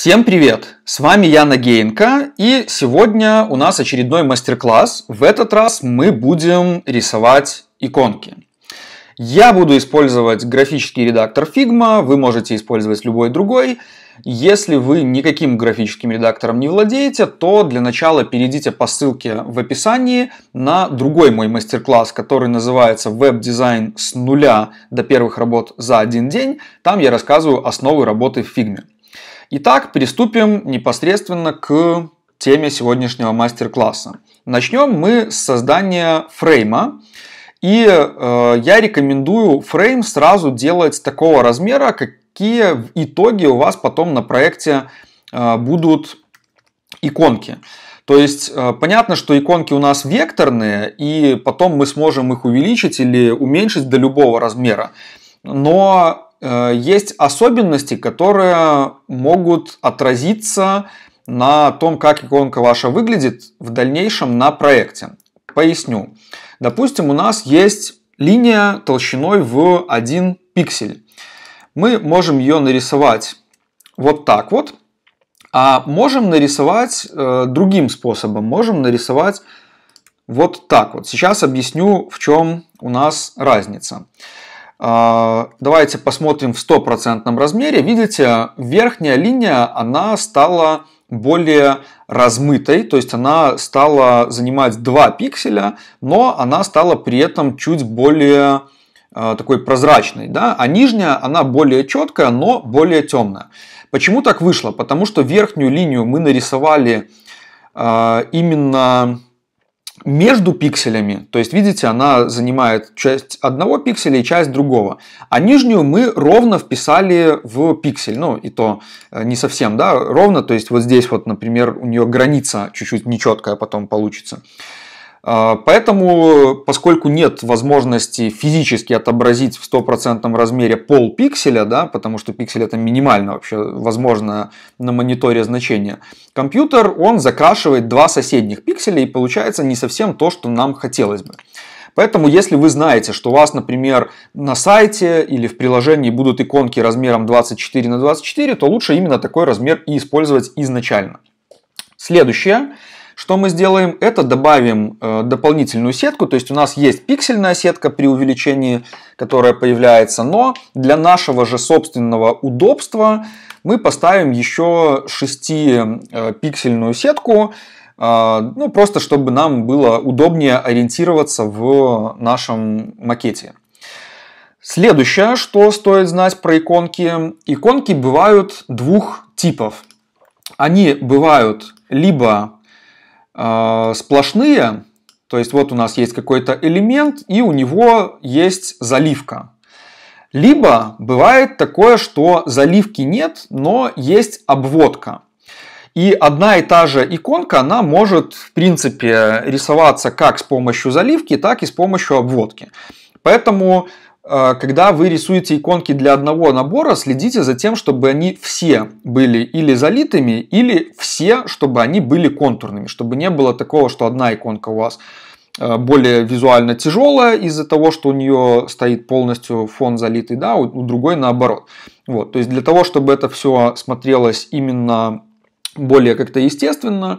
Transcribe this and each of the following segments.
Всем привет! С вами Яна Гейнко, и сегодня у нас очередной мастер-класс. В этот раз мы будем рисовать иконки. Я буду использовать графический редактор Figma, вы можете использовать любой другой. Если вы никаким графическим редактором не владеете, то для начала перейдите по ссылке в описании на другой мой мастер-класс, который называется «Веб-дизайн с нуля до первых работ за один день». Там я рассказываю основы работы в Figma. Итак, приступим непосредственно к теме сегодняшнего мастер-класса. Начнем мы с создания фрейма. И э, я рекомендую фрейм сразу делать такого размера, какие в итоге у вас потом на проекте э, будут иконки. То есть э, понятно, что иконки у нас векторные, и потом мы сможем их увеличить или уменьшить до любого размера. Но Э, есть особенности, которые могут отразиться на том, как иконка ваша выглядит в дальнейшем на проекте. Поясню. Допустим, у нас есть линия толщиной в 1 пиксель. Мы можем ее нарисовать вот так вот, а можем нарисовать э, другим способом. Можем нарисовать вот так вот. Сейчас объясню, в чем у нас разница. Разница. А, давайте посмотрим в стопроцентном размере. Видите, верхняя линия, она стала более размытой, то есть она стала занимать 2 пикселя, но она стала при этом чуть более а, такой прозрачной, да, а нижняя, она более четкая, но более темная. Почему так вышло? Потому что верхнюю линию мы нарисовали а, именно между пикселями, то есть, видите, она занимает часть одного пикселя и часть другого. А нижнюю мы ровно вписали в пиксель, ну и то э, не совсем, да, ровно, то есть вот здесь вот, например, у нее граница чуть-чуть нечеткая потом получится. А, поэтому, поскольку нет возможности физически отобразить в стопроцентном размере пол пикселя, да, потому что пиксель это минимально вообще возможно на мониторе значение, компьютер он закрашивает два соседних пикселя и получается не совсем то, что нам хотелось бы. Поэтому, если вы знаете, что у вас, например, на сайте или в приложении будут иконки размером 24 на 24, то лучше именно такой размер и использовать изначально. Следующее что мы сделаем? Это добавим э, дополнительную сетку, то есть у нас есть пиксельная сетка при увеличении, которая появляется, но для нашего же собственного удобства мы поставим еще 6-пиксельную э, сетку, э, ну просто чтобы нам было удобнее ориентироваться в нашем макете. Следующее, что стоит знать про иконки. Иконки бывают двух типов. Они бывают либо а, сплошные, то есть вот у нас есть какой-то элемент и у него есть заливка. Либо бывает такое, что заливки нет, но есть обводка. И одна и та же иконка, она может, в принципе, рисоваться как с помощью заливки, так и с помощью обводки. Поэтому Э, когда вы рисуете иконки для одного набора, следите за тем, чтобы они все были или залитыми, или все, чтобы они были контурными, чтобы не было такого, что одна иконка у вас э, более визуально тяжелая из-за того, что у нее стоит полностью фон залитый, да, у, другой наоборот. Вот, то есть для того, чтобы это все смотрелось именно более как-то естественно, э,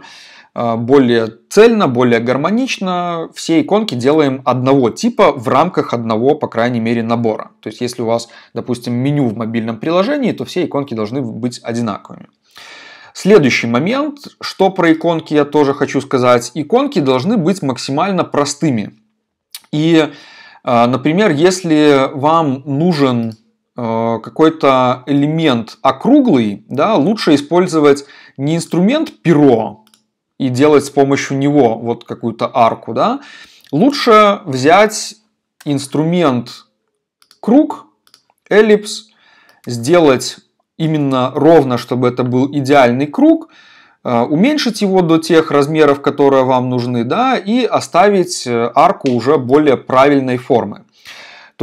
а, более цельно, более гармонично все иконки делаем одного типа в рамках одного, по крайней мере, набора. То есть, если у вас, допустим, меню в мобильном приложении, то все иконки должны быть одинаковыми. Следующий момент, что про иконки я тоже хочу сказать. Иконки должны быть максимально простыми. И, а, например, если вам нужен а, какой-то элемент округлый, да, лучше использовать не инструмент перо, и делать с помощью него вот какую-то арку, да, лучше взять инструмент круг, эллипс, сделать именно ровно, чтобы это был идеальный круг, э, уменьшить его до тех размеров, которые вам нужны, да, и оставить э, арку уже более правильной формы.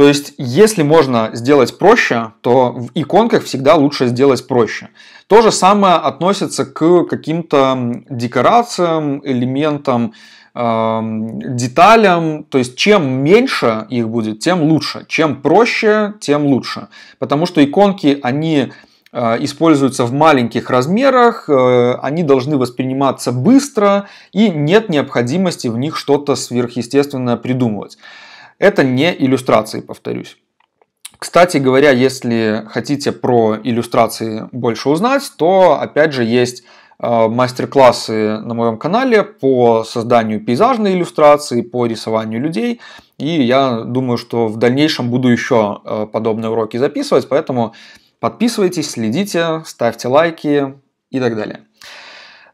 То есть, если можно сделать проще, то в иконках всегда лучше сделать проще. То же самое относится к каким-то декорациям, элементам, эм, деталям, то есть чем меньше их будет, тем лучше, чем проще, тем лучше, потому что иконки, они э, используются в маленьких размерах, э, они должны восприниматься быстро и нет необходимости в них что-то сверхъестественное придумывать. Это не иллюстрации, повторюсь. Кстати говоря, если хотите про иллюстрации больше узнать, то опять же есть э, мастер-классы на моем канале по созданию пейзажной иллюстрации, по рисованию людей. И я думаю, что в дальнейшем буду еще э, подобные уроки записывать, поэтому подписывайтесь, следите, ставьте лайки и так далее.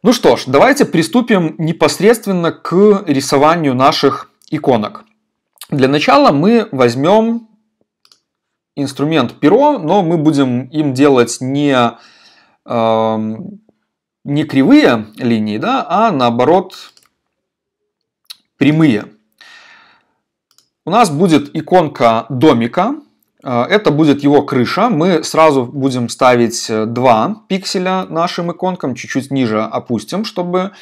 Ну что ж, давайте приступим непосредственно к рисованию наших иконок. Для начала мы возьмем инструмент перо, но мы будем им делать не, э, не кривые линии, да, а наоборот прямые. У нас будет иконка домика, э, это будет его крыша. Мы сразу будем ставить 2 э, пикселя нашим иконкам, чуть-чуть ниже опустим, чтобы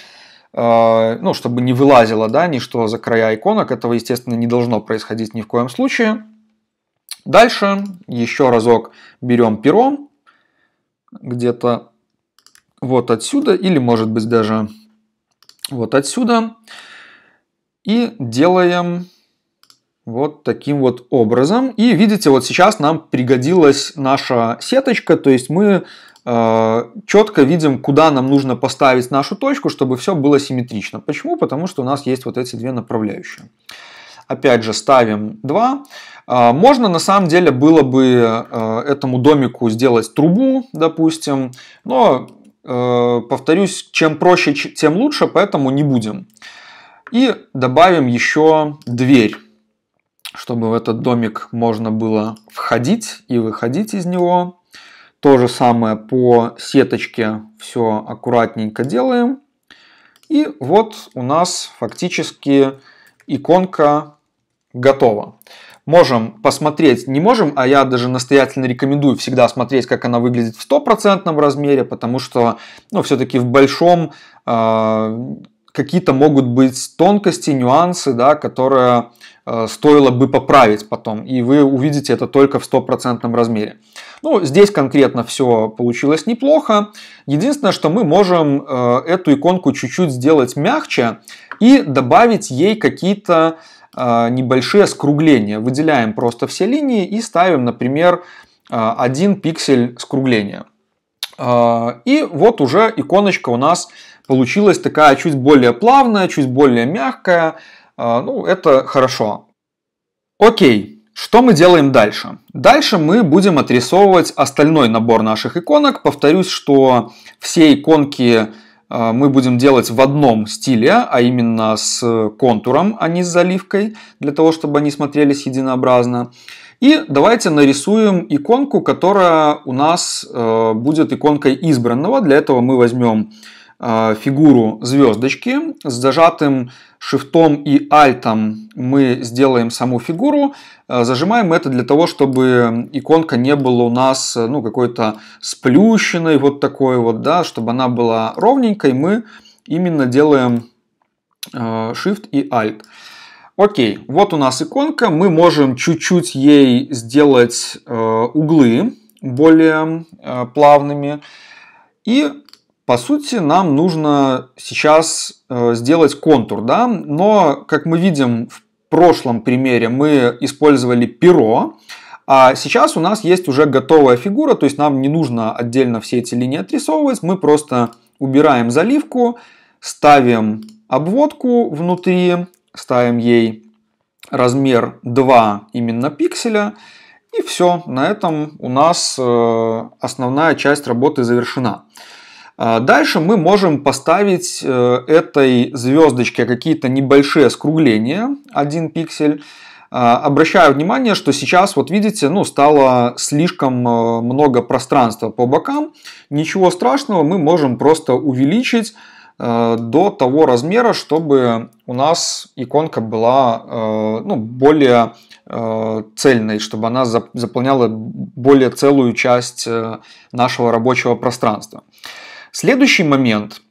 Э, ну, чтобы не вылазило, да, ничто за края иконок, этого, естественно, не должно происходить ни в коем случае. Дальше еще разок берем перо, где-то вот отсюда, или может быть даже вот отсюда, и делаем вот таким вот образом. И видите, вот сейчас нам пригодилась наша сеточка, то есть мы Э, четко видим, куда нам нужно поставить нашу точку, чтобы все было симметрично. Почему? Потому что у нас есть вот эти две направляющие. Опять же, ставим 2. Э, можно на самом деле было бы э, этому домику сделать трубу, допустим, но, повторюсь, чем проще, тем лучше, поэтому не будем. И добавим еще дверь, чтобы в этот домик можно было входить и выходить из него. То же самое по сеточке все аккуратненько делаем. И вот у нас фактически иконка готова. Можем посмотреть, не можем, а я даже настоятельно рекомендую всегда смотреть, как она выглядит в стопроцентном размере, потому что ну, все-таки в большом э, какие-то могут быть тонкости, нюансы, да, которые э, стоило бы поправить потом, и вы увидите это только в стопроцентном размере. Ну, здесь конкретно все получилось неплохо. Единственное, что мы можем э, эту иконку чуть-чуть сделать мягче и добавить ей какие-то э, небольшие скругления. Выделяем просто все линии и ставим, например, э, один пиксель скругления. И вот уже иконочка у нас получилась такая чуть более плавная, чуть более мягкая. Ну, это хорошо. Окей. Что мы делаем дальше? Дальше мы будем отрисовывать остальной набор наших иконок. Повторюсь, что все иконки э, мы будем делать в одном стиле, а именно с контуром, а не с заливкой, для того, чтобы они смотрелись единообразно. И давайте нарисуем иконку, которая у нас э, будет иконкой избранного. Для этого мы возьмем э, фигуру звездочки с зажатым шифтом и альтом мы сделаем саму фигуру. Э, зажимаем это для того, чтобы иконка не была у нас э, ну, какой-то сплющенной, вот такой вот, да, чтобы она была ровненькой. Мы именно делаем Shift э, и Alt. Окей, вот у нас иконка. Мы можем чуть-чуть ей сделать углы более плавными. И по сути, нам нужно сейчас э, сделать контур, да, но, как мы видим в прошлом примере, мы использовали перо, а сейчас у нас есть уже готовая фигура, то есть нам не нужно отдельно все эти линии отрисовывать, мы просто убираем заливку, ставим обводку внутри, ставим ей размер 2 именно пикселя, и все, на этом у нас э, основная часть работы завершена. А дальше мы можем поставить э, этой звездочке какие-то небольшие скругления, один пиксель. А, обращаю внимание, что сейчас, вот видите, ну, стало слишком э, много пространства по бокам. Ничего страшного, мы можем просто увеличить э, до того размера, чтобы у нас иконка была ну, более цельной, чтобы она заполняла более целую часть нашего рабочего пространства. Следующий момент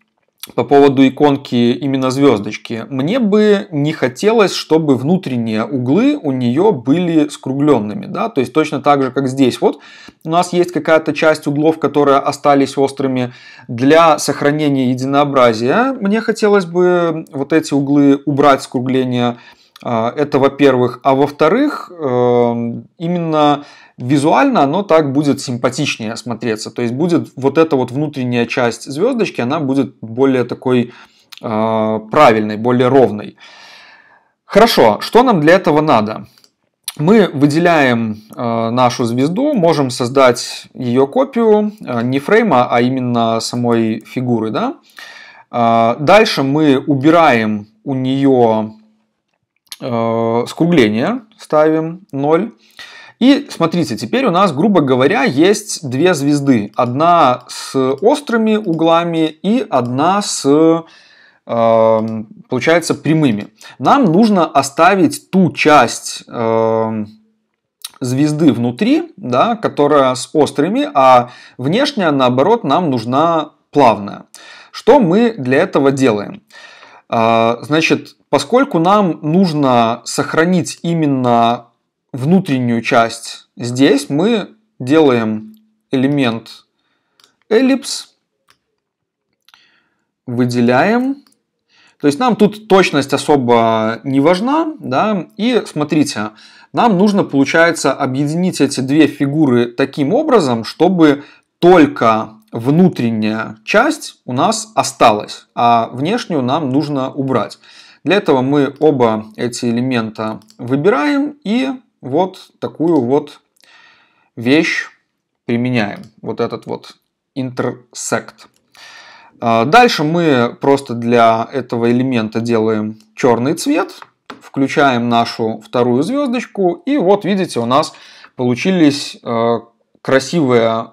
по поводу иконки именно звездочки. Мне бы не хотелось, чтобы внутренние углы у нее были скругленными. Да? То есть точно так же, как здесь. Вот у нас есть какая-то часть углов, которые остались острыми. Для сохранения единообразия мне хотелось бы вот эти углы убрать скругление скругления а, это, во-первых. А во-вторых, эм, именно визуально оно так будет симпатичнее смотреться. То есть будет вот эта вот внутренняя часть звездочки, она будет более такой а, правильной, более ровной. Хорошо, что нам для этого надо? Мы выделяем э, нашу звезду, можем создать ее копию э, не фрейма, а именно самой фигуры. Да? А, дальше мы убираем у нее Э, скругление ставим 0. И смотрите, теперь у нас, грубо говоря, есть две звезды. Одна с острыми углами и одна с, э, получается, прямыми. Нам нужно оставить ту часть э, звезды внутри, да, которая с острыми, а внешняя, наоборот, нам нужна плавная. Что мы для этого делаем? А, значит, поскольку нам нужно сохранить именно внутреннюю часть здесь, мы делаем элемент эллипс, выделяем. То есть нам тут точность особо не важна, да, и смотрите, нам нужно, получается, объединить эти две фигуры таким образом, чтобы только внутренняя часть у нас осталась, а внешнюю нам нужно убрать. Для этого мы оба эти элемента выбираем и вот такую вот вещь применяем. Вот этот вот intersect. А, дальше мы просто для этого элемента делаем черный цвет, включаем нашу вторую звездочку, и вот видите, у нас получились э, красивые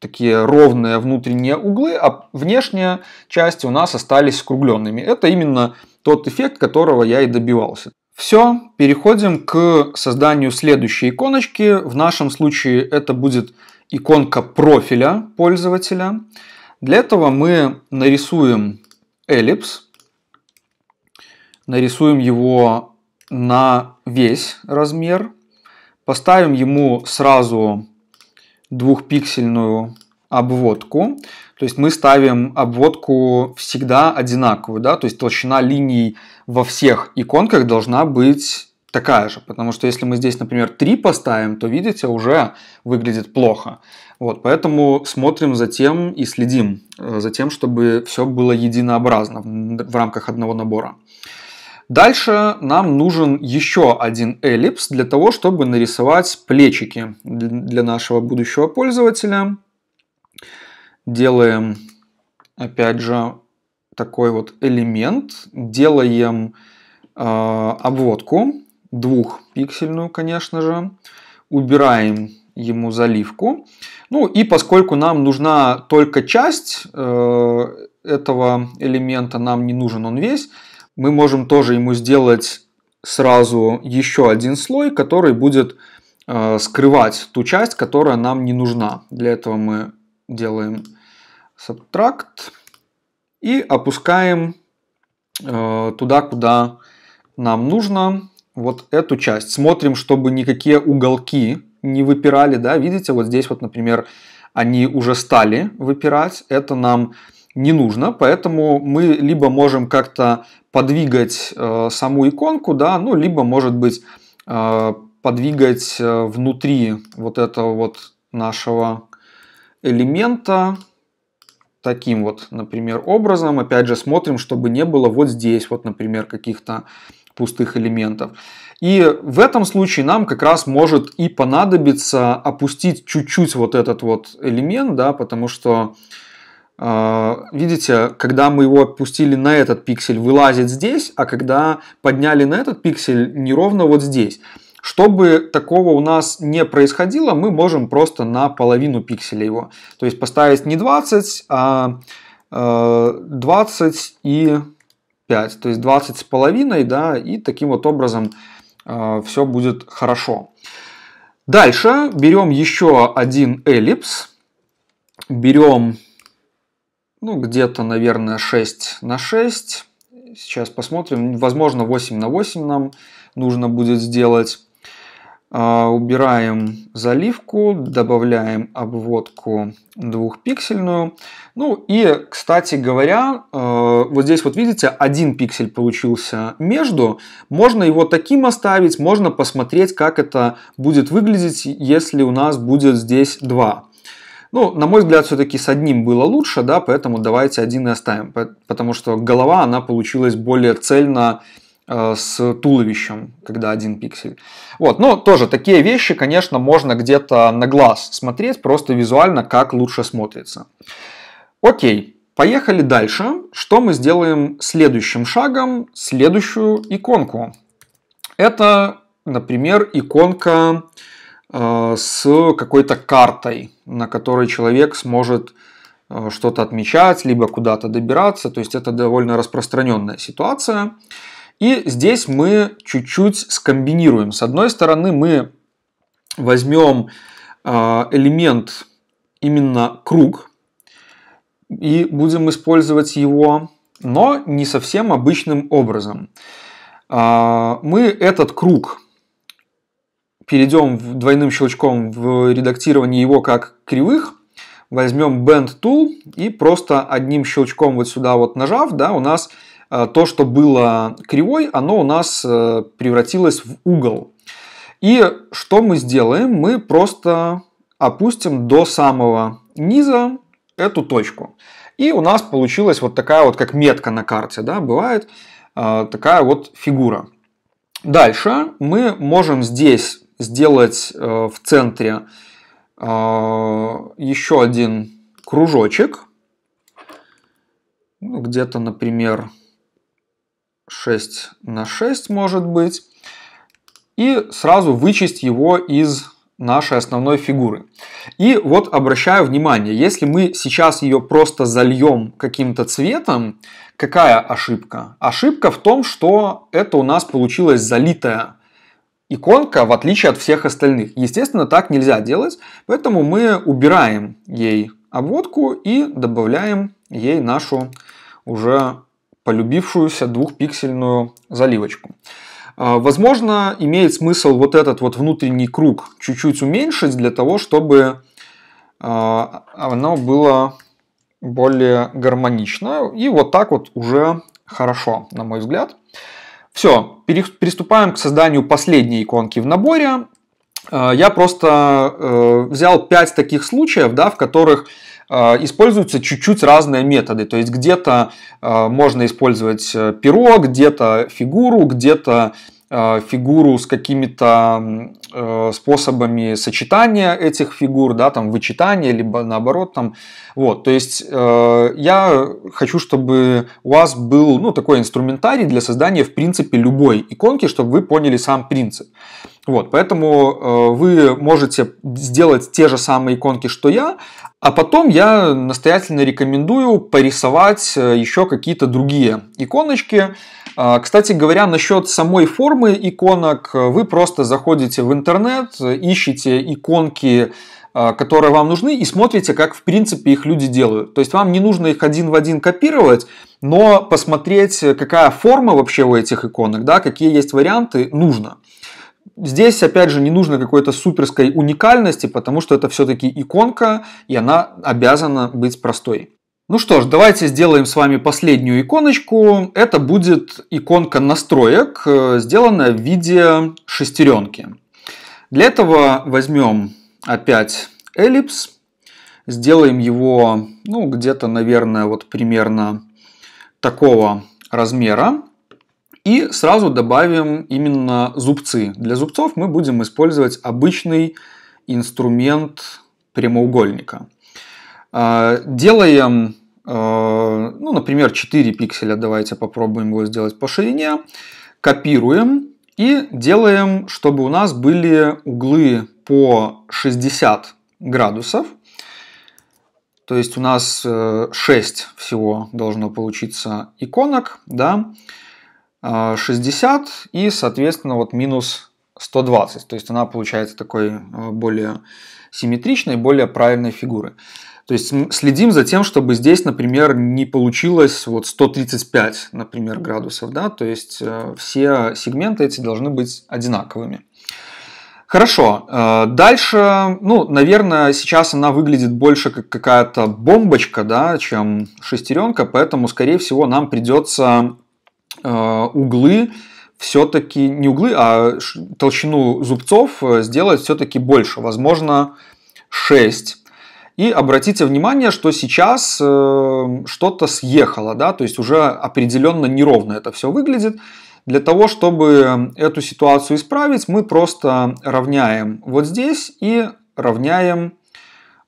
такие ровные внутренние углы, а внешняя часть у нас остались скругленными. Это именно тот эффект, которого я и добивался. Все, переходим к созданию следующей иконочки. В нашем случае это будет иконка профиля пользователя. Для этого мы нарисуем эллипс, нарисуем его на весь размер, поставим ему сразу двухпиксельную обводку. То есть мы ставим обводку всегда одинаковую, да, то есть толщина линий во всех иконках должна быть такая же, потому что если мы здесь, например, 3 поставим, то, видите, уже выглядит плохо. Вот, поэтому смотрим за тем и следим э, за тем, чтобы все было единообразно в рамках одного набора. Дальше нам нужен еще один эллипс для того, чтобы нарисовать плечики для нашего будущего пользователя. Делаем, опять же, такой вот элемент. Делаем э, обводку, двухпиксельную, конечно же. Убираем ему заливку. Ну и поскольку нам нужна только часть э, этого элемента, нам не нужен он весь, мы можем тоже ему сделать сразу еще один слой, который будет э, скрывать ту часть, которая нам не нужна. Для этого мы делаем subtract и опускаем э, туда, куда нам нужно вот эту часть. Смотрим, чтобы никакие уголки не выпирали, да, видите, вот здесь вот, например, они уже стали выпирать, это нам не нужно, поэтому мы либо можем как-то подвигать э, саму иконку, да, ну, либо, может быть, э, подвигать э, внутри вот этого вот нашего элемента таким вот, например, образом. Опять же, смотрим, чтобы не было вот здесь вот, например, каких-то пустых элементов. И в этом случае нам как раз может и понадобиться опустить чуть-чуть вот этот вот элемент, да, потому что а, видите, когда мы его опустили на этот пиксель, вылазит здесь, а когда подняли на этот пиксель, неровно вот здесь. Чтобы такого у нас не происходило, мы можем просто на половину пикселя его. То есть поставить не 20, а 20 а, и 5. То есть 20 с половиной, да, и таким вот образом а, все будет хорошо. Дальше берем еще один эллипс. Берем ну, где-то, наверное, 6 на 6. Сейчас посмотрим. Возможно, 8 на 8 нам нужно будет сделать. А, убираем заливку, добавляем обводку двухпиксельную. Ну и, кстати говоря, э, вот здесь вот видите, один пиксель получился между. Можно его таким оставить, можно посмотреть, как это будет выглядеть, если у нас будет здесь два. Ну, на мой взгляд, все-таки с одним было лучше, да, поэтому давайте один и оставим, потому что голова, она получилась более цельно э, с туловищем, когда один пиксель. Вот, но тоже такие вещи, конечно, можно где-то на глаз смотреть, просто визуально, как лучше смотрится. Окей, поехали дальше. Что мы сделаем следующим шагом? Следующую иконку. Это, например, иконка Э, с какой-то картой, на которой человек сможет э, что-то отмечать, либо куда-то добираться. То есть это довольно распространенная ситуация. И здесь мы чуть-чуть скомбинируем. С одной стороны, мы возьмем э, элемент именно круг и будем использовать его, но не совсем обычным образом. Мы этот круг перейдем двойным щелчком в редактирование его как кривых, возьмем Bend Tool и просто одним щелчком вот сюда вот нажав, да, у нас э, то, что было кривой, оно у нас э, превратилось в угол. И что мы сделаем? Мы просто опустим до самого низа эту точку. И у нас получилась вот такая вот, как метка на карте, да, бывает э, такая вот фигура. Дальше мы можем здесь сделать э, в центре э, еще один кружочек, ну, где-то, например, 6 на 6 может быть, и сразу вычесть его из нашей основной фигуры. И вот обращаю внимание, если мы сейчас ее просто зальем каким-то цветом, какая ошибка? Ошибка в том, что это у нас получилось залитая иконка в отличие от всех остальных. Естественно, так нельзя делать, поэтому мы убираем ей обводку и добавляем ей нашу уже полюбившуюся двухпиксельную заливочку. А, возможно, имеет смысл вот этот вот внутренний круг чуть-чуть уменьшить для того, чтобы а, оно было более гармонично. И вот так вот уже хорошо, на мой взгляд. Все, переступаем к созданию последней иконки в наборе. Э, я просто э, взял 5 таких случаев, да, в которых э, используются чуть-чуть разные методы. То есть где-то можно использовать перо, где-то фигуру, где-то фигуру с какими-то способами сочетания этих фигур, да, там вычитания, либо наоборот там вот, то есть э, я хочу, чтобы у вас был ну, такой инструментарий для создания, в принципе, любой иконки, чтобы вы поняли сам принцип. Вот, поэтому э, вы можете сделать те же самые иконки, что я, а потом я настоятельно рекомендую порисовать э, еще какие-то другие иконочки. Э, кстати говоря, насчет самой формы иконок, э, вы просто заходите в интернет, ищите иконки а, которые вам нужны, и смотрите, как в принципе их люди делают. То есть вам не нужно их один в один копировать, но посмотреть, какая форма вообще у этих иконок, да, какие есть варианты, нужно. Здесь, опять же, не нужно какой-то суперской уникальности, потому что это все-таки иконка, и она обязана быть простой. Ну что ж, давайте сделаем с вами последнюю иконочку. Это будет иконка настроек, э, сделанная в виде шестеренки. Для этого возьмем опять эллипс. Сделаем его, ну, где-то, наверное, вот примерно такого размера. И сразу добавим именно зубцы. Для зубцов мы будем использовать обычный инструмент прямоугольника. А, делаем, а, ну, например, 4 пикселя. Давайте попробуем его сделать по ширине. Копируем и делаем, чтобы у нас были углы по 60 градусов. То есть у нас 6 э, всего должно получиться иконок, да, 60 э, и, соответственно, вот минус 120. То есть она получается такой э, более симметричной, более правильной фигуры. То есть следим за тем, чтобы здесь, например, не получилось вот 135, например, градусов, да, то есть все сегменты эти должны быть одинаковыми. Хорошо. Э, дальше, ну, наверное, сейчас она выглядит больше как какая-то бомбочка, да, чем шестеренка, поэтому, скорее всего, нам придется э, углы все-таки не углы, а толщину зубцов э, сделать все-таки больше, возможно 6. И обратите внимание, что сейчас что-то съехало, да, то есть уже определенно неровно это все выглядит. Для того, чтобы эту ситуацию исправить, мы просто равняем вот здесь и равняем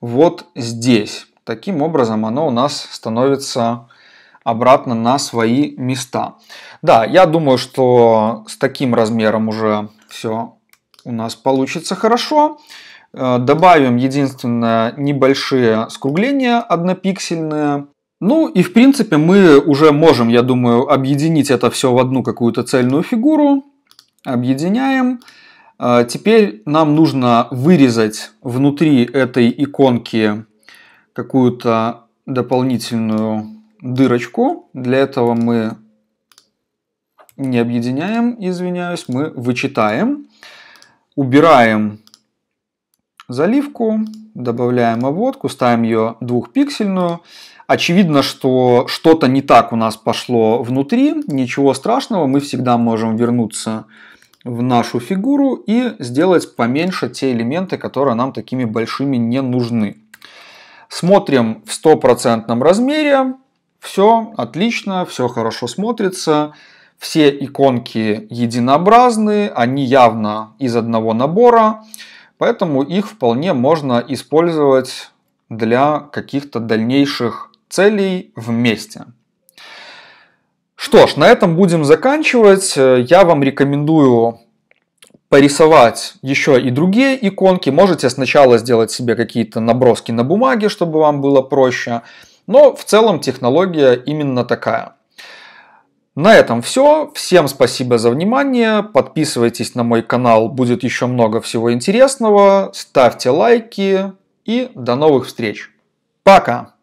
вот здесь. Таким образом оно у нас становится обратно на свои места. Да, я думаю, что с таким размером уже все у нас получится хорошо. Э, добавим единственное небольшие скругления однопиксельные. Ну и в принципе мы уже можем, я думаю, объединить это все в одну какую-то цельную фигуру. Объединяем. А, теперь нам нужно вырезать внутри этой иконки какую-то дополнительную дырочку. Для этого мы не объединяем, извиняюсь, мы вычитаем. Убираем заливку, добавляем обводку, ставим ее двухпиксельную. Очевидно, что что-то не так у нас пошло внутри, ничего страшного, мы всегда можем вернуться в нашу фигуру и сделать поменьше те элементы, которые нам такими большими не нужны. Смотрим в стопроцентном размере, все отлично, все хорошо смотрится, все иконки единообразны, они явно из одного набора, поэтому их вполне можно использовать для каких-то дальнейших целей вместе. Что ж, на этом будем заканчивать. Э, я вам рекомендую порисовать еще и другие иконки. Можете сначала сделать себе какие-то наброски на бумаге, чтобы вам было проще. Но в целом технология именно такая. На этом все. Всем спасибо за внимание. Подписывайтесь на мой канал, будет еще много всего интересного. Ставьте лайки и до новых встреч. Пока!